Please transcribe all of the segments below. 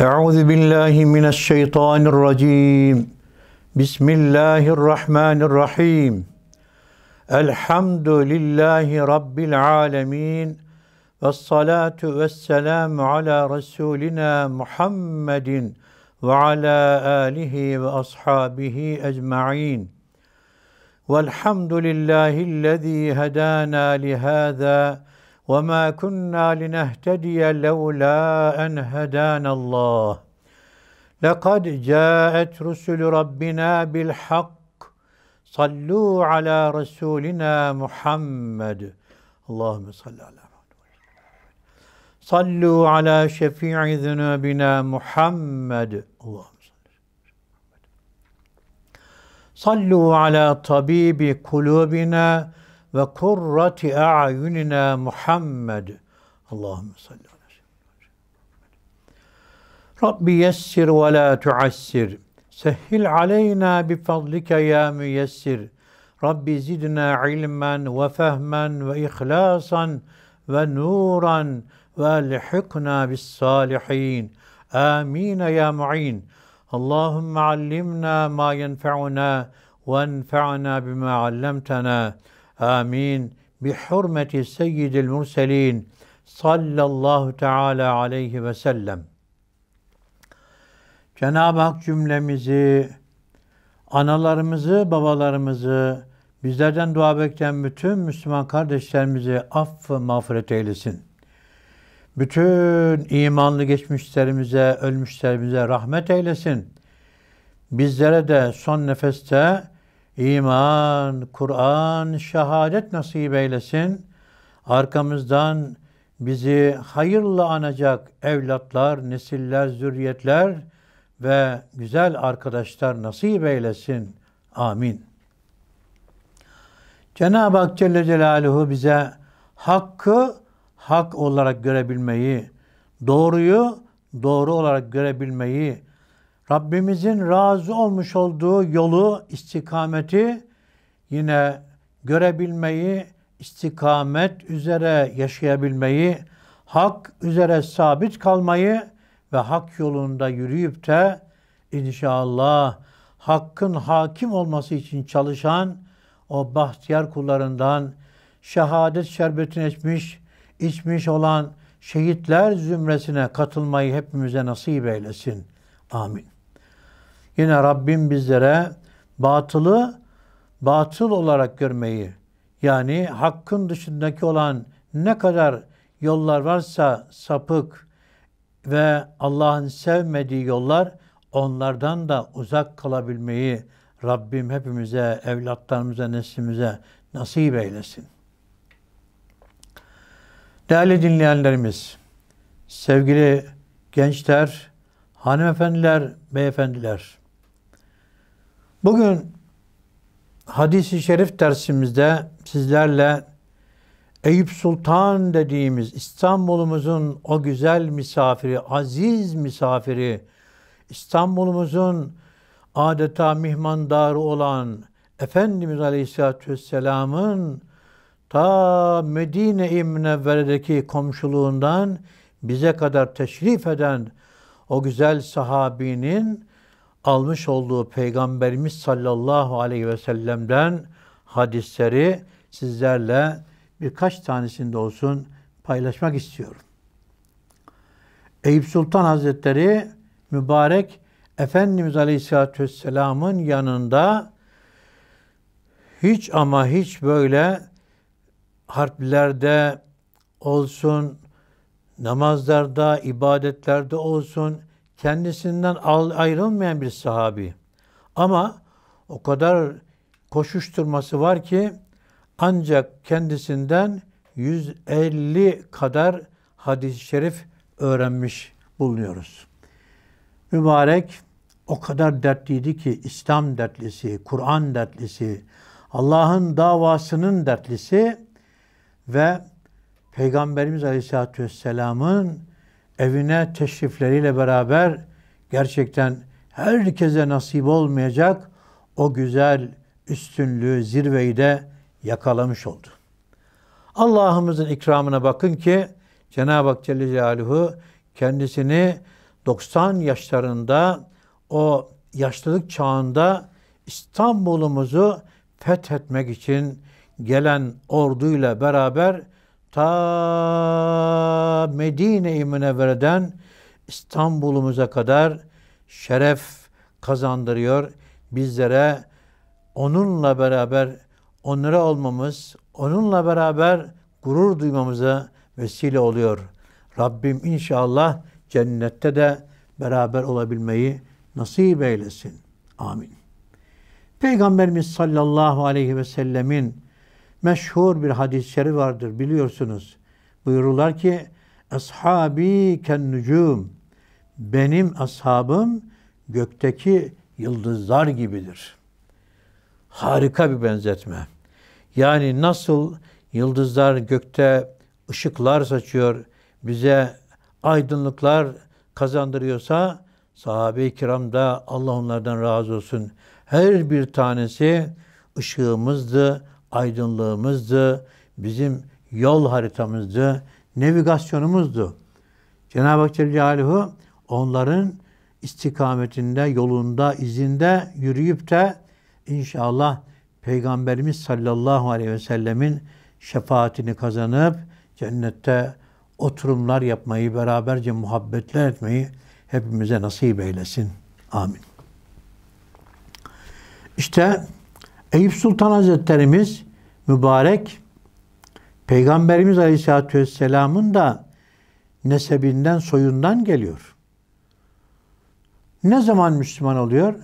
أعوذ بالله من الشيطان الرجيم بسم الله الرحمن الرحيم الحمد لله رب العالمين والصلاة والسلام على رسولنا محمد وعلى آله وأصحابه أجمعين والحمد لله الذي هدانا لهذا وما كنا لنهتدي لولا أن هدانا الله لقد جاءت رسل ربنا بالحق صلوا على رسولنا محمد اللهم صل على محمد صلوا على شفيع ذنوبنا محمد اللهم صل صلوا على طبيب قلوبنا وقرة أعيننا محمد اللهم صل على سيدنا محمد ربي يسر ولا تعسر سهل علينا بفضلك يا ميسر ربي زدنا علما وفهما وإخلاصا ونورا والحقنا بالصالحين آمين يا معين اللهم علمنا ما ينفعنا وانفعنا بما علمتنا Amin. Bi hurmeti seyyidil murselin sallallahu teala aleyhi ve sellem. Cenab-ı Hak cümlemizi, analarımızı, babalarımızı, bizlerden dua bekleyen bütün Müslüman kardeşlerimizi affı mağfiret eylesin. Bütün imanlı geçmişlerimize, ölmüşlerimize rahmet eylesin. Bizlere de son nefeste iman, Kur'an, şehadet nasip eylesin. Arkamızdan bizi hayırla anacak evlatlar, nesiller, zürriyetler ve güzel arkadaşlar nasip eylesin. Amin. Cenab-ı Hak Celle Celaluhu bize hakkı hak olarak görebilmeyi, doğruyu doğru olarak görebilmeyi, Rabbimizin razı olmuş olduğu yolu, istikameti yine görebilmeyi, istikamet üzere yaşayabilmeyi, hak üzere sabit kalmayı ve hak yolunda yürüyüp de inşallah hakkın hakim olması için çalışan o bahtiyar kullarından şehadet şerbetini içmiş, içmiş olan şehitler zümresine katılmayı hepimize nasip eylesin. Amin. Yine Rabbim bizlere batılı batıl olarak görmeyi yani hakkın dışındaki olan ne kadar yollar varsa sapık ve Allah'ın sevmediği yollar onlardan da uzak kalabilmeyi Rabbim hepimize, evlatlarımıza, neslimize nasip eylesin. Değerli dinleyenlerimiz, sevgili gençler, hanımefendiler, beyefendiler, Bugün hadisi şerif dersimizde sizlerle Eyüp Sultan dediğimiz İstanbul'umuzun o güzel misafiri, aziz misafiri, İstanbul'umuzun adeta mihmandarı olan Efendimiz Aleyhisselatü Vesselam'ın ta Medine-i Münevvere'deki komşuluğundan bize kadar teşrif eden o güzel sahabinin almış olduğu Peygamberimiz sallallahu aleyhi ve sellem'den hadisleri sizlerle birkaç tanesinde olsun paylaşmak istiyorum. Eyüp Sultan Hazretleri mübarek Efendimiz Aleyhisselatü Vesselam'ın yanında hiç ama hiç böyle harplerde olsun, namazlarda, ibadetlerde olsun, kendisinden ayrılmayan bir sahabi. Ama o kadar koşuşturması var ki ancak kendisinden 150 kadar hadis-i şerif öğrenmiş bulunuyoruz. Mübarek o kadar dertliydi ki İslam dertlisi, Kur'an dertlisi, Allah'ın davasının dertlisi ve Peygamberimiz Aleyhisselatü Vesselam'ın evine teşrifleriyle beraber gerçekten herkese nasip olmayacak o güzel üstünlüğü, zirveyi de yakalamış oldu. Allah'ımızın ikramına bakın ki Cenab-ı Hak Celle Celaluhu kendisini 90 yaşlarında o yaşlılık çağında İstanbul'umuzu fethetmek için gelen orduyla beraber ta Medine-i Münevvere'den İstanbul'umuza kadar şeref kazandırıyor bizlere. Onunla beraber onlara olmamız, onunla beraber gurur duymamıza vesile oluyor. Rabbim inşallah cennette de beraber olabilmeyi nasip eylesin. Amin. Peygamberimiz sallallahu aleyhi ve sellemin meşhur bir hadis-i şerif vardır biliyorsunuz. Buyururlar ki Ashabi ken nucum. Benim ashabım gökteki yıldızlar gibidir. Harika bir benzetme. Yani nasıl yıldızlar gökte ışıklar saçıyor, bize aydınlıklar kazandırıyorsa sahabe-i kiramda Allah onlardan razı olsun. Her bir tanesi ışığımızdı, aydınlığımızdı, bizim yol haritamızdı, navigasyonumuzdu. Cenab-ı Hak Celle Celaluhu onların istikametinde, yolunda, izinde yürüyüp de inşallah Peygamberimiz sallallahu aleyhi ve sellemin şefaatini kazanıp cennette oturumlar yapmayı, beraberce muhabbetler etmeyi hepimize nasip eylesin. Amin. İşte Eyüp Sultan Hazretlerimiz mübarek Peygamberimiz Aleyhisselatü Vesselam'ın da nesebinden, soyundan geliyor. Ne zaman Müslüman oluyor?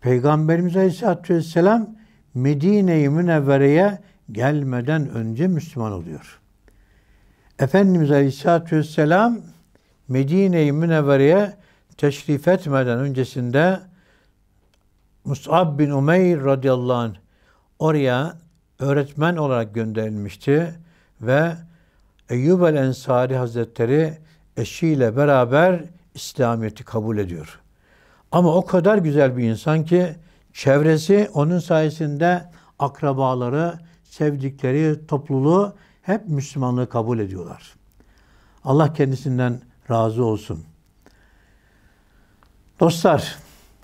Peygamberimiz Aleyhisselatü Vesselam Medine-i Münevvere'ye gelmeden önce Müslüman oluyor. Efendimiz Aleyhisselatü Vesselam Medine-i Münevvere'ye teşrif etmeden öncesinde Mus'ab bin Umeyr radıyallahu anh oraya öğretmen olarak gönderilmişti ve Eyyub el Ensari Hazretleri eşiyle beraber İslamiyet'i kabul ediyor. Ama o kadar güzel bir insan ki çevresi onun sayesinde akrabaları, sevdikleri topluluğu hep Müslümanlığı kabul ediyorlar. Allah kendisinden razı olsun. Dostlar,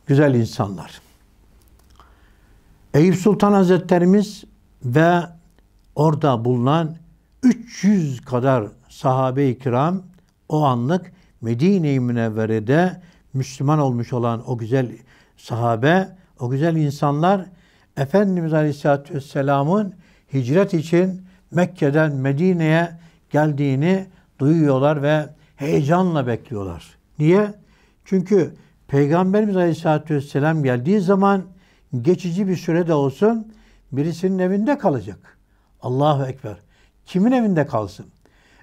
güzel insanlar. Eyüp Sultan Hazretlerimiz ve orada bulunan 300 kadar sahabe-i kiram o anlık Medine-i Münevvere'de Müslüman olmuş olan o güzel sahabe, o güzel insanlar Efendimiz Aleyhisselatü Vesselam'ın hicret için Mekke'den Medine'ye geldiğini duyuyorlar ve heyecanla bekliyorlar. Niye? Çünkü Peygamberimiz Aleyhisselatü Vesselam geldiği zaman geçici bir süre de olsun birisinin evinde kalacak. Allahu Ekber. Kimin evinde kalsın?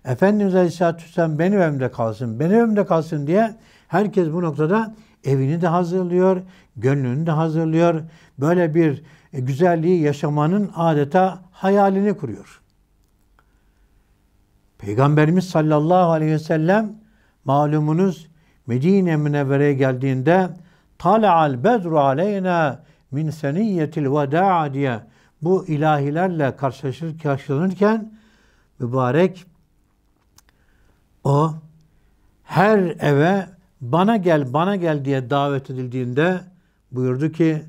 Efendimiz Aleyhisselatü Vesselam benim evimde kalsın, benim evimde kalsın diye herkes bu noktada evini de hazırlıyor, gönlünü de hazırlıyor. Böyle bir e, güzelliği yaşamanın adeta hayalini kuruyor. Peygamberimiz sallallahu aleyhi ve sellem malumunuz Medine Münevvere'ye geldiğinde Tala'al bedru aleyna min seniyyetil veda diye bu ilahilerle karşılaşır, karşılanırken mübarek o her eve bana gel bana gel diye davet edildiğinde buyurdu ki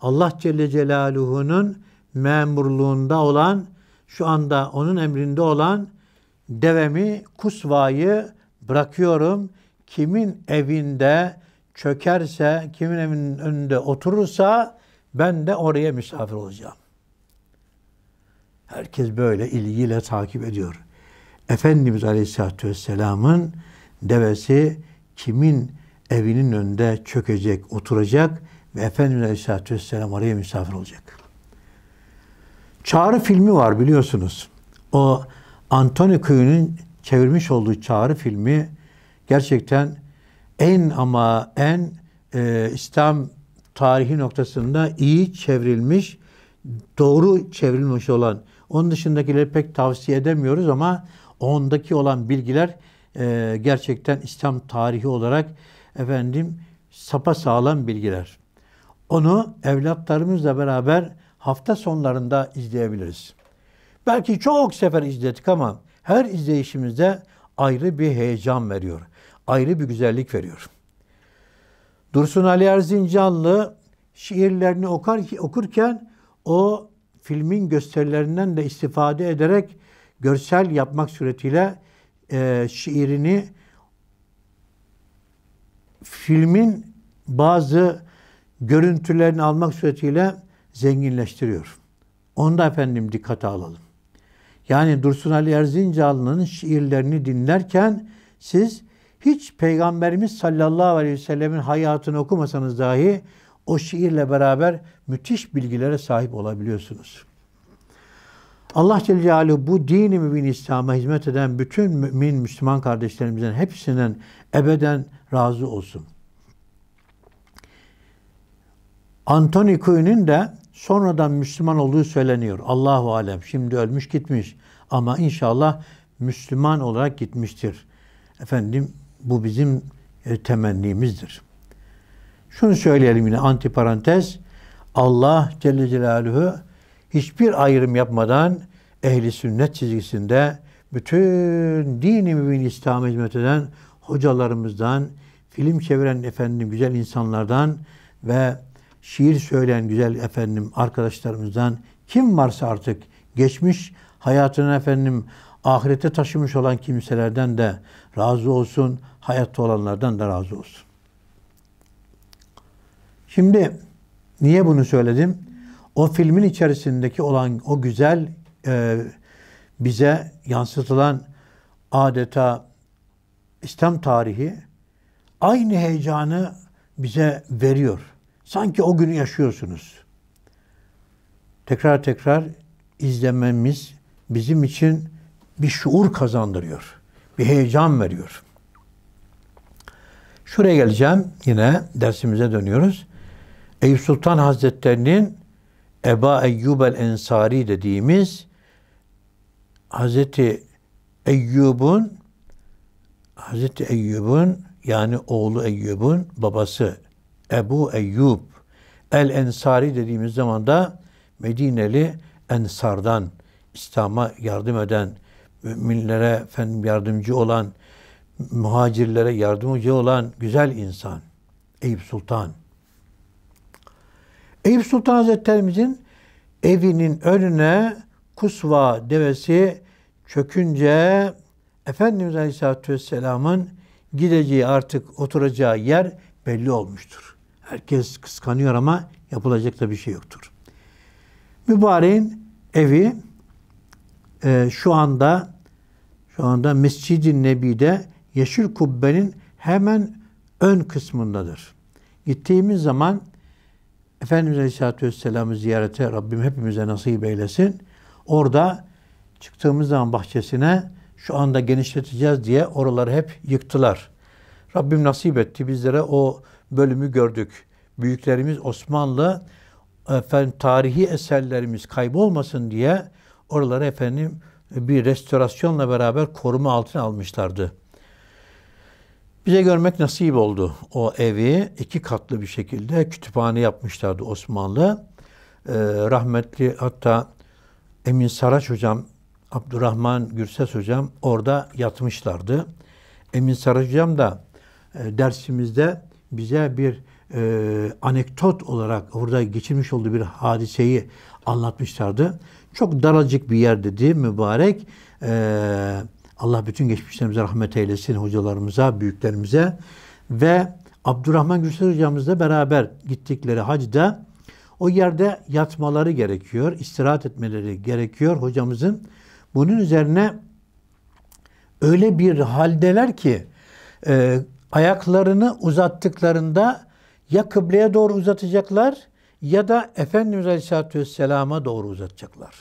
Allah Celle Celaluhu'nun memurluğunda olan şu anda onun emrinde olan devemi, kusvayı bırakıyorum. Kimin evinde çökerse, kimin evinin önünde oturursa ben de oraya misafir olacağım. Herkes böyle ilgiyle takip ediyor. Efendimiz Aleyhisselatü Vesselam'ın devesi kimin evinin önünde çökecek, oturacak ve Efendimiz Aleyhisselatü Vesselam oraya misafir olacak. Çağrı filmi var biliyorsunuz. O Antoni Kuyun'un çevirmiş olduğu çağrı filmi gerçekten en ama en e, İslam tarihi noktasında iyi çevrilmiş, doğru çevrilmiş olan. Onun dışındakileri pek tavsiye edemiyoruz ama ondaki olan bilgiler e, gerçekten İslam tarihi olarak efendim sapa sağlam bilgiler. Onu evlatlarımızla beraber hafta sonlarında izleyebiliriz. Belki çok sefer izledik ama her izleyişimizde ayrı bir heyecan veriyor ayrı bir güzellik veriyor. Dursun Ali Erzincanlı şiirlerini okar, okurken o filmin gösterilerinden de istifade ederek görsel yapmak suretiyle e, şiirini filmin bazı görüntülerini almak suretiyle zenginleştiriyor. Onu da efendim dikkate alalım. Yani Dursun Ali Erzincanlı'nın şiirlerini dinlerken siz hiç Peygamberimiz sallallahu aleyhi ve sellemin hayatını okumasanız dahi o şiirle beraber müthiş bilgilere sahip olabiliyorsunuz. Allah Celle Celaluhu bu dini mübin İslam'a hizmet eden bütün mümin Müslüman kardeşlerimizden hepsinden ebeden razı olsun. Antoni Kuyu'nun de sonradan Müslüman olduğu söyleniyor. Allahu alem. Şimdi ölmüş gitmiş ama inşallah Müslüman olarak gitmiştir. Efendim bu bizim e, temennimizdir. Şunu söyleyelim yine antiparantez. Allah Celle Celaluhu hiçbir ayrım yapmadan ehli sünnet çizgisinde bütün dini mübin İslam'a hizmet eden hocalarımızdan, film çeviren efendim güzel insanlardan ve şiir söyleyen güzel efendim arkadaşlarımızdan kim varsa artık geçmiş hayatını efendim ahirete taşımış olan kimselerden de razı olsun, hayatta olanlardan da razı olsun. Şimdi niye bunu söyledim? O filmin içerisindeki olan o güzel e, bize yansıtılan adeta İslam tarihi aynı heyecanı bize veriyor. Sanki o günü yaşıyorsunuz. Tekrar tekrar izlememiz bizim için bir şuur kazandırıyor. Bir heyecan veriyor. Şuraya geleceğim. Yine dersimize dönüyoruz. Eyüp Sultan Hazretleri'nin Eba Eyyub el Ensari dediğimiz Hazreti Eyyub'un Hazreti Eyyub'un yani oğlu Eyyub'un babası Ebu Eyyub el Ensari dediğimiz zaman da Medineli Ensardan İslam'a yardım eden müminlere efendim yardımcı olan, muhacirlere yardımcı olan güzel insan. Eyüp Sultan. Eyüp Sultan Hazretlerimizin evinin önüne kusva devesi çökünce Efendimiz Aleyhisselatü Vesselam'ın gideceği artık oturacağı yer belli olmuştur. Herkes kıskanıyor ama yapılacak da bir şey yoktur. Mübareğin evi e, şu anda şu anda Mescid-i Nebi'de Yeşil Kubbe'nin hemen ön kısmındadır. Gittiğimiz zaman Efendimiz Aleyhisselatü Vesselam'ı ziyarete Rabbim hepimize nasip eylesin. Orada çıktığımız zaman bahçesine şu anda genişleteceğiz diye oraları hep yıktılar. Rabbim nasip etti bizlere o bölümü gördük. Büyüklerimiz Osmanlı efendim, tarihi eserlerimiz kaybolmasın diye oraları efendim e, bir restorasyonla beraber koruma altına almışlardı. Bize görmek nasip oldu o evi. iki katlı bir şekilde kütüphane yapmışlardı Osmanlı. Ee, rahmetli hatta Emin Saraç hocam, Abdurrahman Gürses hocam orada yatmışlardı. Emin Saraç hocam da e, dersimizde bize bir e, anekdot olarak orada geçirmiş olduğu bir hadiseyi anlatmışlardı. Çok daracık bir yer dedi mübarek. Ee, Allah bütün geçmişlerimize rahmet eylesin hocalarımıza, büyüklerimize ve Abdurrahman Gülsel hocamızla beraber gittikleri hacda o yerde yatmaları gerekiyor, istirahat etmeleri gerekiyor hocamızın. Bunun üzerine öyle bir haldeler ki e, ayaklarını uzattıklarında ya kıbleye doğru uzatacaklar ya da Efendimiz Aleyhisselatü Vesselam'a doğru uzatacaklar.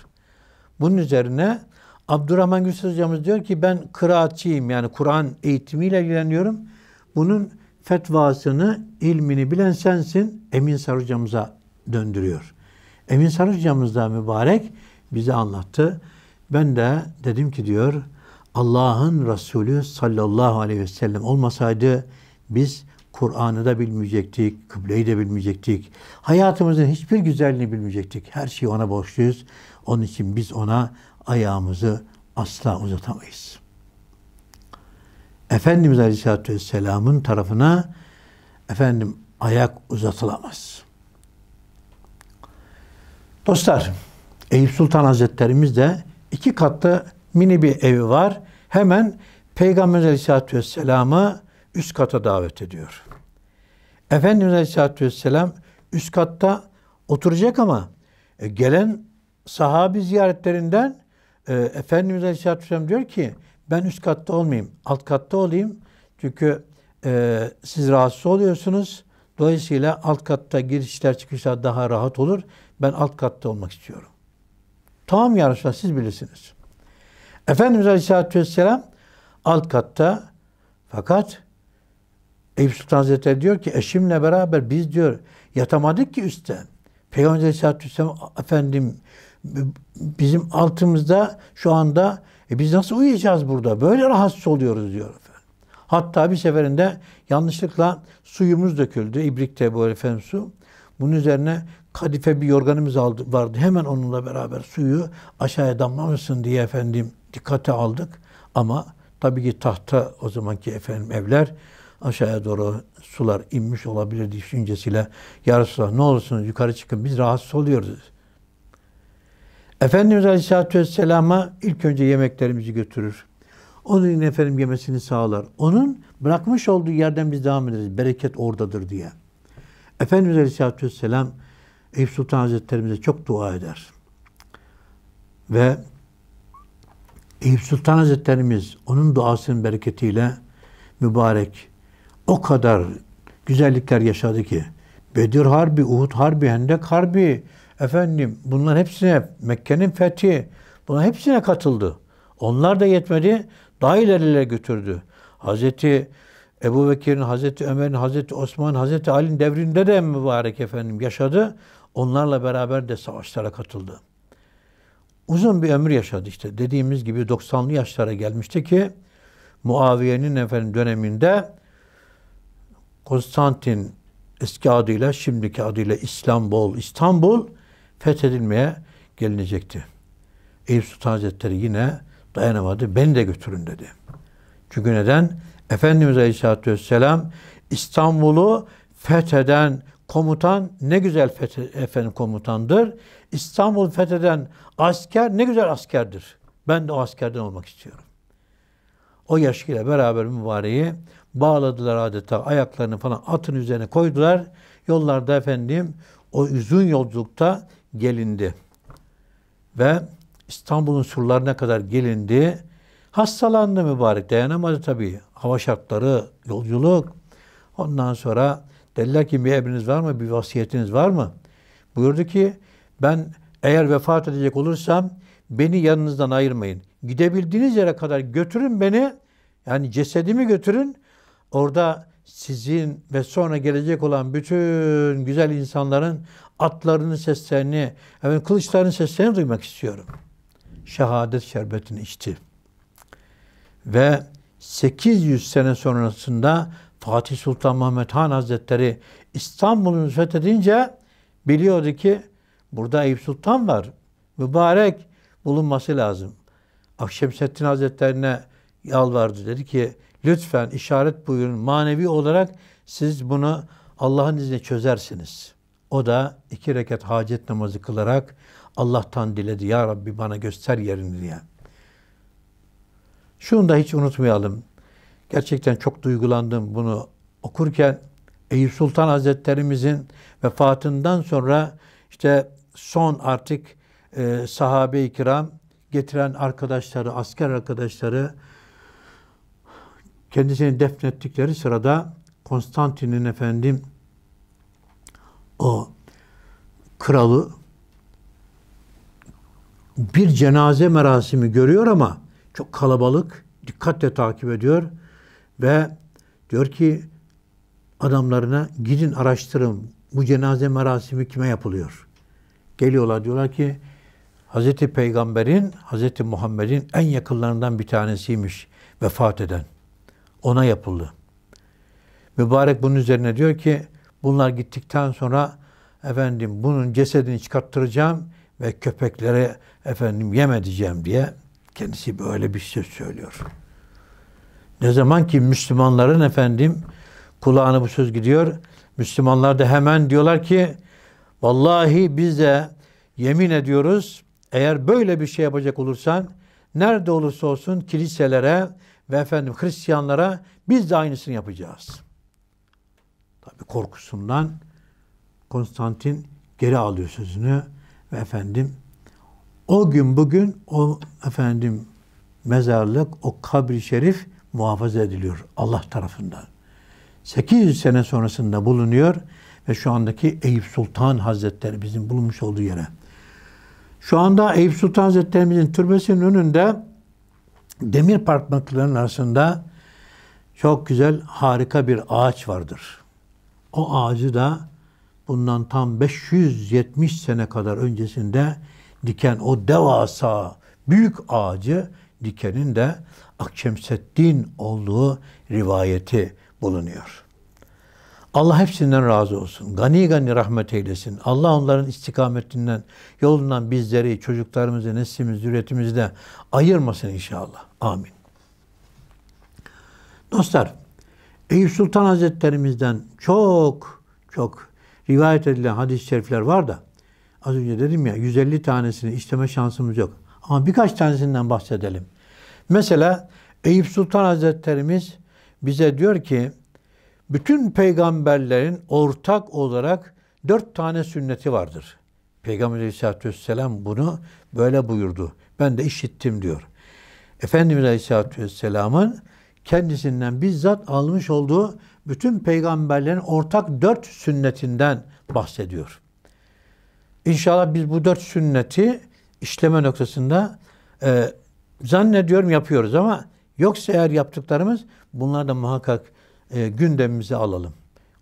Bunun üzerine Abdurrahman Gülsüz hocamız diyor ki ben kıraatçıyım yani Kur'an eğitimiyle ilgileniyorum. Bunun fetvasını, ilmini bilen sensin Emin Sar hocamıza döndürüyor. Emin Sar hocamız da mübarek bize anlattı. Ben de dedim ki diyor Allah'ın Resulü sallallahu aleyhi ve sellem olmasaydı biz Kur'an'ı da bilmeyecektik, kıbleyi de bilmeyecektik. Hayatımızın hiçbir güzelliğini bilmeyecektik. Her şeyi ona borçluyuz. Onun için biz ona ayağımızı asla uzatamayız. Efendimiz Aleyhisselatü Vesselam'ın tarafına efendim ayak uzatılamaz. Dostlar, Eyüp Sultan Hazretlerimiz de iki katlı mini bir evi var. Hemen Peygamber Aleyhisselatü Vesselam'ı üst kata davet ediyor. Efendimiz Aleyhisselatü Vesselam üst katta oturacak ama e, gelen sahabi ziyaretlerinden e, Efendimiz Aleyhisselatü Vesselam diyor ki ben üst katta olmayayım, alt katta olayım. Çünkü e, siz rahatsız oluyorsunuz. Dolayısıyla alt katta girişler çıkışlar daha rahat olur. Ben alt katta olmak istiyorum. Tamam ya Resulallah siz bilirsiniz. Efendimiz Aleyhisselatü Vesselam alt katta fakat Eyüp Sultan Hazretleri diyor ki eşimle beraber biz diyor yatamadık ki üstte. Peygamber Aleyhisselatü Vesselam efendim bizim altımızda şu anda e biz nasıl uyuyacağız burada? Böyle rahatsız oluyoruz diyor efendim. Hatta bir seferinde yanlışlıkla suyumuz döküldü. İbrik'te bu efendim su. Bunun üzerine kadife bir yorganımız aldı, vardı. Hemen onunla beraber suyu aşağıya damlamasın diye efendim dikkate aldık. Ama tabii ki tahta o zamanki efendim evler aşağıya doğru sular inmiş olabilir düşüncesiyle Ya Resulallah ne olursunuz yukarı çıkın biz rahatsız oluyoruz. Efendimiz Aleyhisselatü Vesselam'a ilk önce yemeklerimizi götürür. Onun efendim yemesini sağlar. Onun bırakmış olduğu yerden biz devam ederiz. Bereket oradadır diye. Efendimiz Aleyhisselatü Vesselam Eyüp Sultan Hazretlerimize çok dua eder. Ve Eyüp Sultan Hazretlerimiz onun duasının bereketiyle mübarek o kadar güzellikler yaşadı ki. Bedir Harbi, Uhud Harbi, Hendek Harbi, efendim bunların hepsine Mekke'nin fethi, buna hepsine katıldı. Onlar da yetmedi, daha ilerilere götürdü. Hazreti Ebu Bekir'in, Hazreti Ömer'in, Hazreti Osman'ın, Hazreti Ali'nin devrinde de mübarek efendim yaşadı. Onlarla beraber de savaşlara katıldı. Uzun bir ömür yaşadı işte. Dediğimiz gibi 90'lı yaşlara gelmişti ki Muaviye'nin efendim döneminde Konstantin eski adıyla şimdiki adıyla İstanbul, İstanbul fethedilmeye gelinecekti. Eyüp Sultan Hazretleri yine dayanamadı. Beni de götürün dedi. Çünkü neden? Efendimiz Aleyhisselatü Vesselam İstanbul'u fetheden komutan ne güzel feth efendim komutandır. İstanbul fetheden asker ne güzel askerdir. Ben de o askerden olmak istiyorum. O yaşıyla beraber mübareği bağladılar adeta ayaklarını falan atın üzerine koydular. Yollarda efendim o uzun yolculukta gelindi. Ve İstanbul'un surlarına kadar gelindi. Hastalandı mübarek. Dayanamadı tabii. Hava şartları, yolculuk. Ondan sonra dediler ki bir emriniz var mı? Bir vasiyetiniz var mı? Buyurdu ki ben eğer vefat edecek olursam beni yanınızdan ayırmayın. Gidebildiğiniz yere kadar götürün beni. Yani cesedimi götürün. Orada sizin ve sonra gelecek olan bütün güzel insanların atlarının seslerini, efendim, kılıçların seslerini duymak istiyorum. Şehadet şerbetini içti. Ve 800 sene sonrasında Fatih Sultan Mehmet Han Hazretleri İstanbul'u fethedince biliyordu ki burada Eyüp Sultan var. Mübarek bulunması lazım. Akşemseddin Hazretlerine yalvardı. Dedi ki Lütfen işaret buyurun. Manevi olarak siz bunu Allah'ın izniyle çözersiniz. O da iki reket hacet namazı kılarak Allah'tan diledi. Ya Rabbi bana göster yerini diye. Şunu da hiç unutmayalım. Gerçekten çok duygulandım bunu okurken. Eyüp Sultan Hazretlerimizin vefatından sonra işte son artık e, sahabe-i kiram getiren arkadaşları, asker arkadaşları kendisini defnettikleri sırada Konstantin'in efendim o kralı bir cenaze merasimi görüyor ama çok kalabalık, dikkatle takip ediyor ve diyor ki adamlarına gidin araştırın bu cenaze merasimi kime yapılıyor? Geliyorlar diyorlar ki Hazreti Peygamber'in, Hazreti Muhammed'in en yakınlarından bir tanesiymiş vefat eden ona yapıldı. Mübarek bunun üzerine diyor ki bunlar gittikten sonra efendim bunun cesedini çıkarttıracağım ve köpeklere efendim yem edeceğim diye kendisi böyle bir söz söylüyor. Ne zaman ki Müslümanların efendim kulağına bu söz gidiyor. Müslümanlar da hemen diyorlar ki vallahi biz de yemin ediyoruz eğer böyle bir şey yapacak olursan nerede olursa olsun kiliselere ve efendim Hristiyanlara biz de aynısını yapacağız. Tabi korkusundan Konstantin geri alıyor sözünü ve efendim o gün bugün o efendim mezarlık, o kabri şerif muhafaza ediliyor Allah tarafından. 800 sene sonrasında bulunuyor ve şu andaki Eyüp Sultan Hazretleri bizim bulunmuş olduğu yere. Şu anda Eyüp Sultan Hazretlerimizin türbesinin önünde demir parmaklıkların arasında çok güzel, harika bir ağaç vardır. O ağacı da bundan tam 570 sene kadar öncesinde diken o devasa büyük ağacı dikenin de Akşemseddin olduğu rivayeti bulunuyor. Allah hepsinden razı olsun. Gani gani rahmet eylesin. Allah onların istikametinden, yolundan bizleri, çocuklarımızı, neslimiz, zürriyetimizde ayırmasın inşallah. Amin. Dostlar, Eyüp Sultan Hazretlerimizden çok çok rivayet edilen hadis-i şerifler var da az önce dedim ya 150 tanesini isteme şansımız yok. Ama birkaç tanesinden bahsedelim. Mesela Eyüp Sultan Hazretlerimiz bize diyor ki bütün peygamberlerin ortak olarak dört tane sünneti vardır. Peygamber Aleyhisselatü Vesselam bunu böyle buyurdu. Ben de işittim diyor. Efendimiz Aleyhisselatü Vesselam'ın kendisinden bizzat almış olduğu bütün peygamberlerin ortak dört sünnetinden bahsediyor. İnşallah biz bu dört sünneti işleme noktasında e, zannediyorum yapıyoruz ama yoksa eğer yaptıklarımız bunlar da muhakkak e, gündemimize alalım,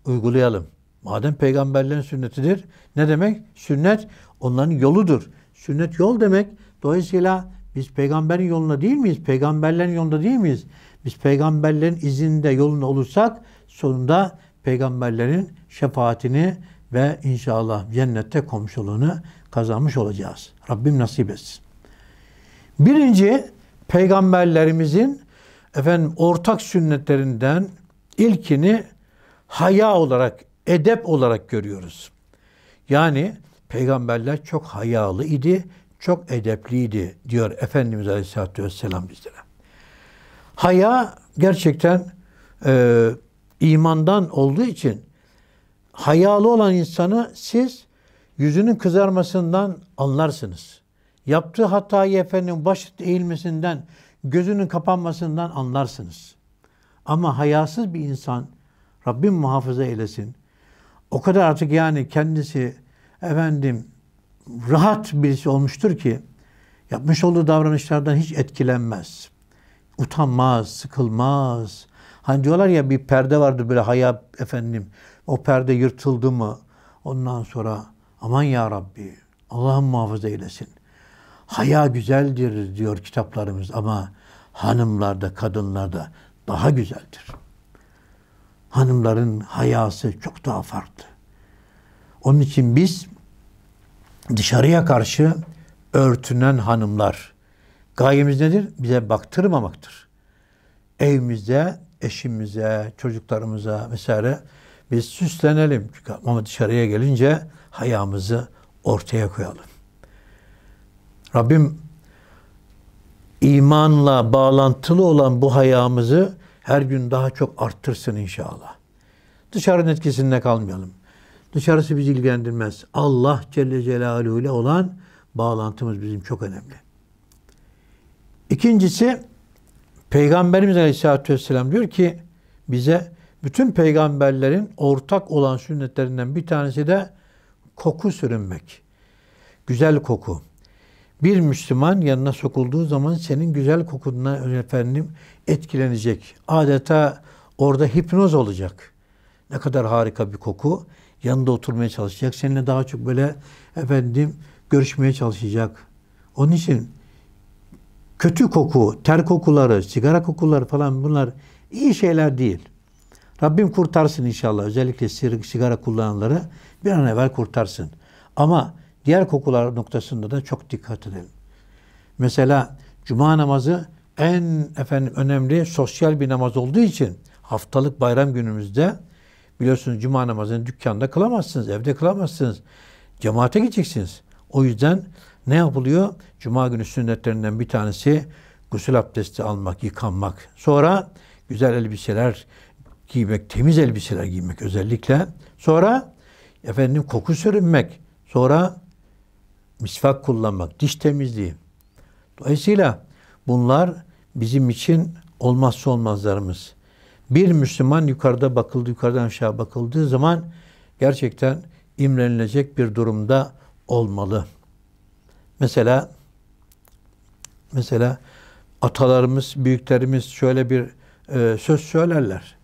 uygulayalım. Madem peygamberlerin sünnetidir, ne demek? Sünnet onların yoludur. Sünnet yol demek. Dolayısıyla biz peygamberin yolunda değil miyiz? Peygamberlerin yolunda değil miyiz? Biz peygamberlerin izinde yolunda olursak sonunda peygamberlerin şefaatini ve inşallah cennette komşuluğunu kazanmış olacağız. Rabbim nasip etsin. Birinci peygamberlerimizin efendim ortak sünnetlerinden ilkini haya olarak, edep olarak görüyoruz. Yani peygamberler çok hayalı idi, çok edepliydi diyor Efendimiz Aleyhisselatü Vesselam bizlere. Haya gerçekten e, imandan olduğu için hayalı olan insanı siz yüzünün kızarmasından anlarsınız. Yaptığı hatayı efendim baş eğilmesinden, gözünün kapanmasından anlarsınız. Ama hayasız bir insan Rabbim muhafaza eylesin. O kadar artık yani kendisi efendim rahat birisi olmuştur ki yapmış olduğu davranışlardan hiç etkilenmez. Utanmaz, sıkılmaz. Hani diyorlar ya bir perde vardı böyle haya efendim. O perde yırtıldı mı? Ondan sonra aman ya Rabbi Allah'ım muhafaza eylesin. Haya güzeldir diyor kitaplarımız ama hanımlarda, kadınlarda daha güzeldir. Hanımların hayası çok daha farklı. Onun için biz dışarıya karşı örtünen hanımlar. Gayemiz nedir? Bize baktırmamaktır. Evimizde, eşimize, çocuklarımıza vesaire biz süslenelim. Çünkü ama dışarıya gelince hayamızı ortaya koyalım. Rabbim imanla bağlantılı olan bu hayamızı her gün daha çok arttırsın inşallah. Dışarının etkisinde kalmayalım. Dışarısı bizi ilgilendirmez. Allah Celle Celaluhu ile olan bağlantımız bizim çok önemli. İkincisi Peygamberimiz Aleyhisselatü Vesselam diyor ki bize bütün peygamberlerin ortak olan sünnetlerinden bir tanesi de koku sürünmek. Güzel koku. Bir Müslüman yanına sokulduğu zaman senin güzel kokundan efendim etkilenecek. Adeta orada hipnoz olacak. Ne kadar harika bir koku yanında oturmaya çalışacak. Seninle daha çok böyle efendim görüşmeye çalışacak. Onun için kötü koku, ter kokuları, sigara kokuları falan bunlar iyi şeyler değil. Rabbim kurtarsın inşallah. Özellikle sigara kullananları bir an evvel kurtarsın. Ama diğer kokular noktasında da çok dikkat edelim. Mesela cuma namazı en efendim önemli sosyal bir namaz olduğu için haftalık bayram günümüzde Biliyorsunuz cuma namazını dükkanda kılamazsınız, evde kılamazsınız. Cemaate gideceksiniz. O yüzden ne yapılıyor? Cuma günü sünnetlerinden bir tanesi gusül abdesti almak, yıkanmak. Sonra güzel elbiseler giymek, temiz elbiseler giymek özellikle. Sonra efendim koku sürünmek. Sonra misvak kullanmak, diş temizliği. Dolayısıyla bunlar bizim için olmazsa olmazlarımız bir Müslüman yukarıda bakıldı, yukarıdan aşağı bakıldığı zaman gerçekten imrenilecek bir durumda olmalı. Mesela mesela atalarımız, büyüklerimiz şöyle bir e, söz söylerler.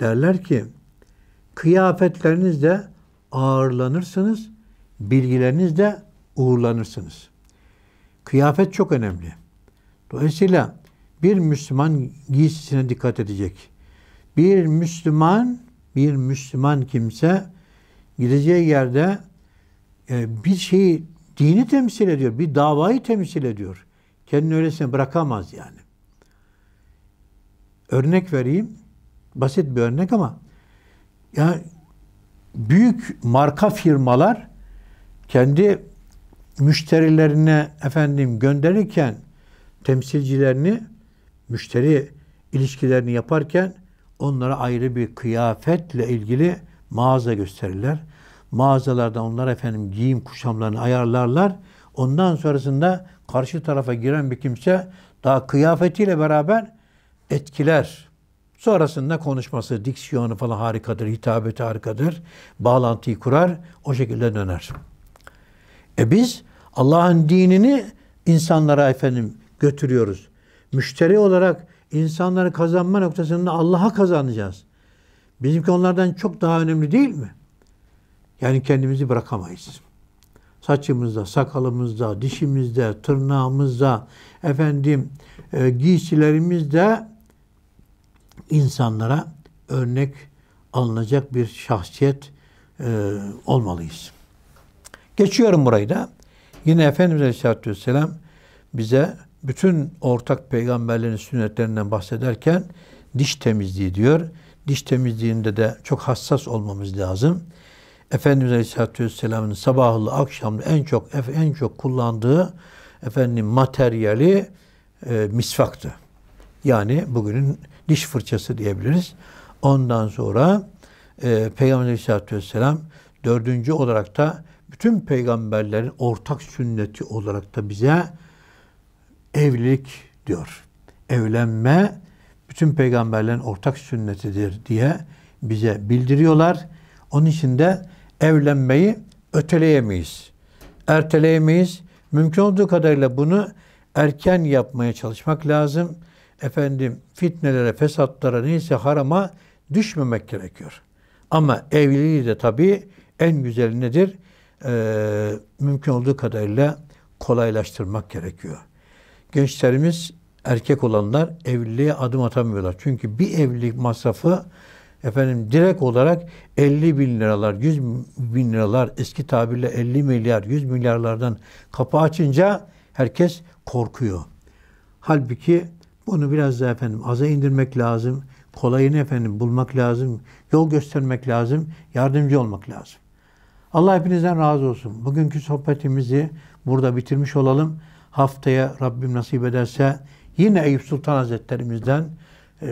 Derler ki kıyafetlerinizde ağırlanırsınız, bilgilerinizde uğurlanırsınız. Kıyafet çok önemli. Dolayısıyla bir Müslüman giysisine dikkat edecek. Bir Müslüman, bir Müslüman kimse gideceği yerde e, bir şeyi, dini temsil ediyor, bir davayı temsil ediyor. Kendini öylesine bırakamaz yani. Örnek vereyim, basit bir örnek ama ya büyük marka firmalar kendi müşterilerine efendim gönderirken temsilcilerini müşteri ilişkilerini yaparken Onlara ayrı bir kıyafetle ilgili mağaza gösterirler. Mağazalarda onlar efendim giyim kuşamlarını ayarlarlar. Ondan sonrasında karşı tarafa giren bir kimse daha kıyafetiyle beraber etkiler. Sonrasında konuşması, diksiyonu falan harikadır, hitabeti harikadır. Bağlantıyı kurar, o şekilde döner. E biz Allah'ın dinini insanlara efendim götürüyoruz. Müşteri olarak insanları kazanma noktasında Allah'a kazanacağız. Bizimki onlardan çok daha önemli değil mi? Yani kendimizi bırakamayız. Saçımızda, sakalımızda, dişimizde, tırnağımızda, efendim e, giysilerimizde insanlara örnek alınacak bir şahsiyet e, olmalıyız. Geçiyorum burayı da. Yine Efendimiz Aleyhisselatü Vesselam bize bütün ortak peygamberlerin sünnetlerinden bahsederken diş temizliği diyor. Diş temizliğinde de çok hassas olmamız lazım. Efendimiz Aleyhisselatü Vesselam'ın sabahlı akşamlı en çok en çok kullandığı efendim materyali e, misvaktı. Yani bugünün diş fırçası diyebiliriz. Ondan sonra e, Peygamber Aleyhisselatü Vesselam dördüncü olarak da bütün peygamberlerin ortak sünneti olarak da bize evlilik diyor. Evlenme bütün peygamberlerin ortak sünnetidir diye bize bildiriyorlar. Onun için de evlenmeyi öteleyemeyiz. Erteleyemeyiz. Mümkün olduğu kadarıyla bunu erken yapmaya çalışmak lazım. Efendim fitnelere, fesatlara neyse harama düşmemek gerekiyor. Ama evliliği de tabii en güzeli nedir? Ee, mümkün olduğu kadarıyla kolaylaştırmak gerekiyor gençlerimiz erkek olanlar evliliğe adım atamıyorlar. Çünkü bir evlilik masrafı efendim direkt olarak 50 bin liralar, 100 bin liralar, eski tabirle 50 milyar, 100 milyarlardan kapı açınca herkes korkuyor. Halbuki bunu biraz da efendim aza indirmek lazım. Kolayını efendim bulmak lazım. Yol göstermek lazım. Yardımcı olmak lazım. Allah hepinizden razı olsun. Bugünkü sohbetimizi burada bitirmiş olalım. Haftaya Rabbim nasip ederse yine Eyüp Sultan Hazretlerimizden e, e,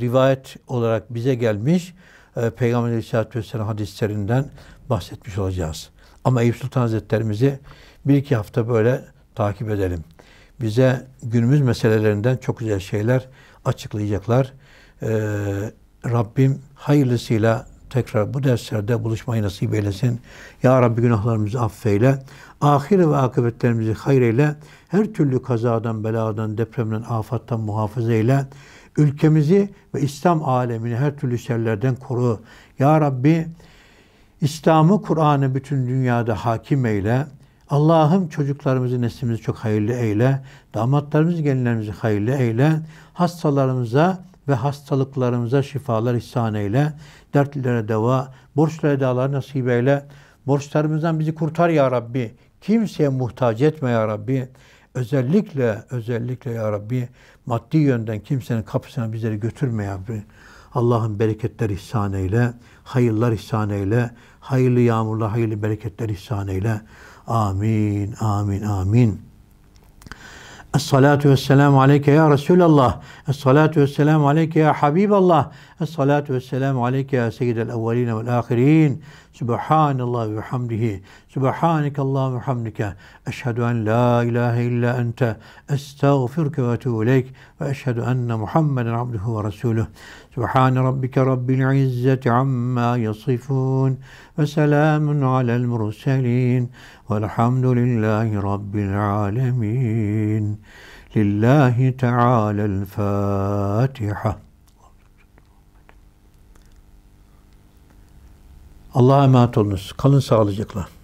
rivayet olarak bize gelmiş e, Peygamber Aleyhisselatü Vesselam hadislerinden bahsetmiş olacağız. Ama Eyüp Sultan Hazretlerimizi bir iki hafta böyle takip edelim. Bize günümüz meselelerinden çok güzel şeyler açıklayacaklar. Rabbim hayırlısıyla tekrar bu derslerde buluşmayı nasip eylesin. Ya Rabbi günahlarımızı affeyle. Ahir ve akıbetlerimizi hayır Her türlü kazadan, beladan, depremden, afattan muhafaza eyle. Ülkemizi ve İslam alemini her türlü şerlerden koru. Ya Rabbi İslam'ı, Kur'an'ı bütün dünyada hakim eyle. Allah'ım çocuklarımızı, neslimizi çok hayırlı eyle. Damatlarımızı, gelinlerimizi hayırlı eyle. Hastalarımıza ve hastalıklarımıza şifalar ihsan eyle dertlilere deva, borçlara edalar nasip eyle. Borçlarımızdan bizi kurtar ya Rabbi. Kimseye muhtaç etme ya Rabbi. Özellikle, özellikle ya Rabbi maddi yönden kimsenin kapısına bizleri götürme ya Rabbi. Allah'ın bereketler ihsan eyle, hayırlar ihsan eyle, hayırlı yağmurlar, hayırlı bereketler ihsan eyle. Amin, amin, amin. الصلاة والسلام عليك يا رسول الله الصلاة والسلام عليك يا حبيب الله الصلاة والسلام عليك يا سيد الأولين والآخرين سبحان الله وبحمده سبحانك اللهم وبحمدك أشهد أن لا إله إلا أنت أستغفرك وأتوب إليك وأشهد أن محمدا عبده ورسوله سبحان ربك رب العزة عما يصفون وسلام على المرسلين والحمد لله رب العالمين لله تعالى الفاتحة Allah'a emanet olunuz. Kalın sağlıcakla.